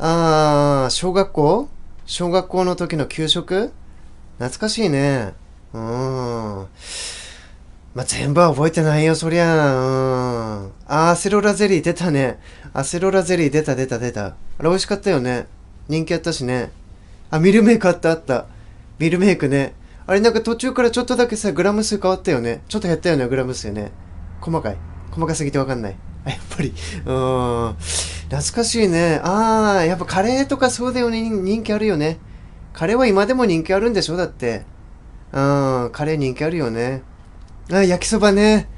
あー、小学校小学校の時の給食懐かしいね。うん。まあ、全部は覚えてないよ、そりゃ。うん。あ、アセロラゼリー出たね。アセロラゼリー出た出た出た。あれ美味しかったよね。人気あったしね。あ、ミルメイクあったあった。ミルメイクね。あれなんか途中からちょっとだけさ、グラム数変わったよね。ちょっと減ったよね、グラム数ね。細かい。細かすぎてわかんない。あ、やっぱり。うん。懐かしいねああやっぱカレーとかそうだよね人気あるよねカレーは今でも人気あるんでしょだってうんカレー人気あるよねあ焼きそばね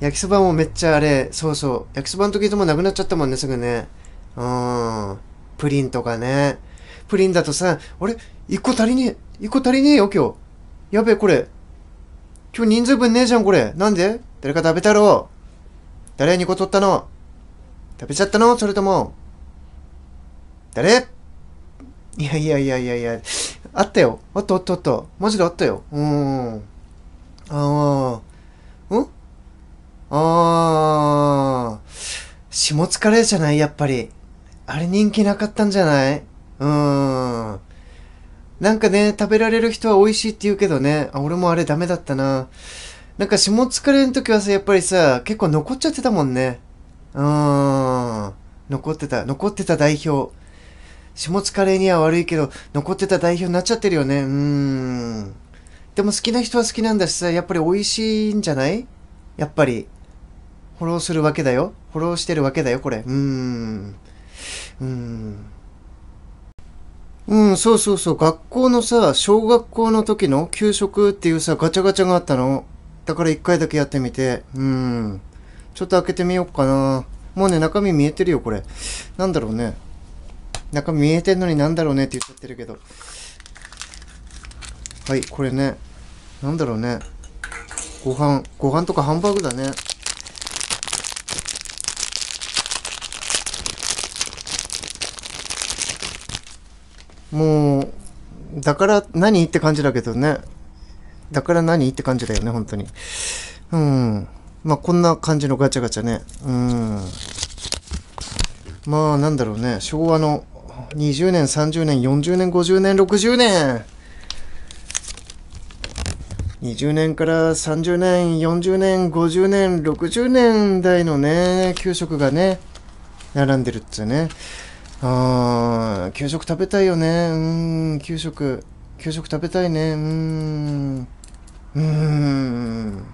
焼きそばもめっちゃあれそうそう焼きそばの時ともなくなっちゃったもんねすぐねうんプリンとかねプリンだとさあれ1個足りねえ1個足りねえよ今日やべえこれ今日人数分ねえじゃんこれなんで誰か食べたろう誰2個取ったの食べちゃったのそれとも。誰いやいやいやいやいや。あったよ。あったあったあった。マジであったよ。うーん。あー。んあー。下疲れじゃないやっぱり。あれ人気なかったんじゃないうーん。なんかね、食べられる人は美味しいって言うけどね。あ、俺もあれダメだったな。なんか下疲れの時はさ、やっぱりさ、結構残っちゃってたもんね。うーん。。残ってた、残ってた代表。下津カレーには悪いけど、残ってた代表になっちゃってるよね。うーん。でも好きな人は好きなんだしさ、やっぱり美味しいんじゃないやっぱり。フォローするわけだよ。フォローしてるわけだよ、これ。うーん。うーん。うん、そうそうそう。学校のさ、小学校の時の給食っていうさ、ガチャガチャがあったの。だから一回だけやってみて。うん。ちょっと開けてみようかな。もうね、中身見えてるよ、これ。なんだろうね。中身見えてんのになんだろうねって言っちゃってるけど。はい、これね。なんだろうね。ご飯、ご飯とかハンバーグだね。もう、だから何って感じだけどね。だから何って感じだよね、本当に。うん。まあこんな感じのガチャガチャね。うん。まあなんだろうね。昭和の20年、30年、40年、50年、60年。20年から30年、40年、50年、60年代のね、給食がね、並んでるっうね。あー、給食食べたいよね。うん、給食。給食食べたいね。うん。うん。